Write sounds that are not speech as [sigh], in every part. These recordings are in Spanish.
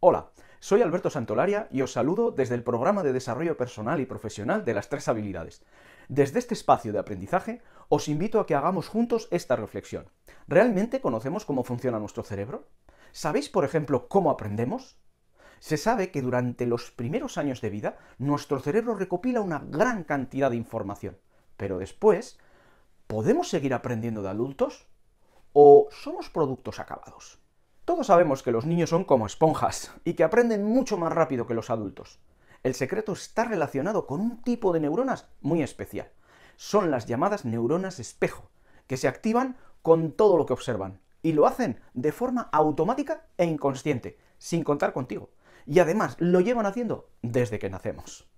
Hola, soy Alberto Santolaria y os saludo desde el programa de desarrollo personal y profesional de las tres habilidades. Desde este espacio de aprendizaje os invito a que hagamos juntos esta reflexión. ¿Realmente conocemos cómo funciona nuestro cerebro? ¿Sabéis, por ejemplo, cómo aprendemos? Se sabe que durante los primeros años de vida nuestro cerebro recopila una gran cantidad de información, pero después, ¿podemos seguir aprendiendo de adultos? ¿O somos productos acabados? Todos sabemos que los niños son como esponjas y que aprenden mucho más rápido que los adultos. El secreto está relacionado con un tipo de neuronas muy especial. Son las llamadas neuronas espejo, que se activan con todo lo que observan y lo hacen de forma automática e inconsciente, sin contar contigo. Y además lo llevan haciendo desde que nacemos.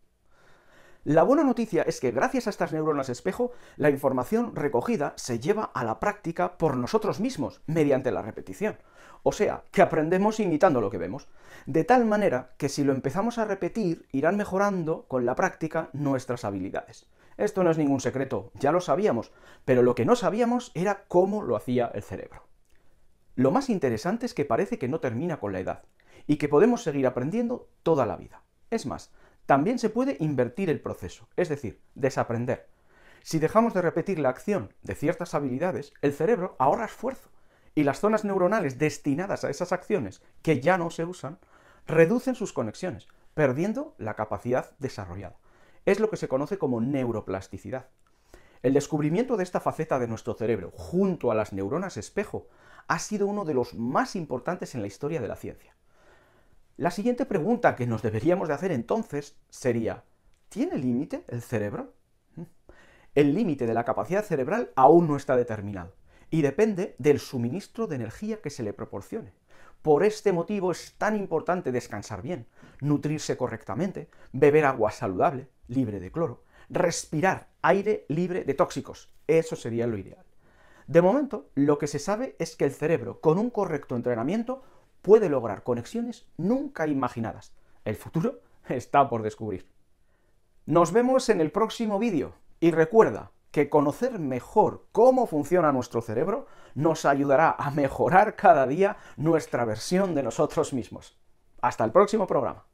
La buena noticia es que gracias a estas neuronas espejo, la información recogida se lleva a la práctica por nosotros mismos, mediante la repetición. O sea, que aprendemos imitando lo que vemos. De tal manera que si lo empezamos a repetir, irán mejorando con la práctica nuestras habilidades. Esto no es ningún secreto, ya lo sabíamos, pero lo que no sabíamos era cómo lo hacía el cerebro. Lo más interesante es que parece que no termina con la edad, y que podemos seguir aprendiendo toda la vida. Es más, también se puede invertir el proceso, es decir, desaprender. Si dejamos de repetir la acción de ciertas habilidades, el cerebro ahorra esfuerzo y las zonas neuronales destinadas a esas acciones que ya no se usan reducen sus conexiones, perdiendo la capacidad desarrollada. Es lo que se conoce como neuroplasticidad. El descubrimiento de esta faceta de nuestro cerebro junto a las neuronas espejo ha sido uno de los más importantes en la historia de la ciencia. La siguiente pregunta que nos deberíamos de hacer entonces sería, ¿tiene límite el cerebro? ¿Mm? El límite de la capacidad cerebral aún no está determinado y depende del suministro de energía que se le proporcione. Por este motivo es tan importante descansar bien, nutrirse correctamente, beber agua saludable, libre de cloro, respirar aire libre de tóxicos. Eso sería lo ideal. De momento, lo que se sabe es que el cerebro, con un correcto entrenamiento, puede lograr conexiones nunca imaginadas. El futuro [laughs] está por descubrir. Nos vemos en el próximo vídeo y recuerda que conocer mejor cómo funciona nuestro cerebro nos ayudará a mejorar cada día nuestra versión de nosotros mismos. Hasta el próximo programa.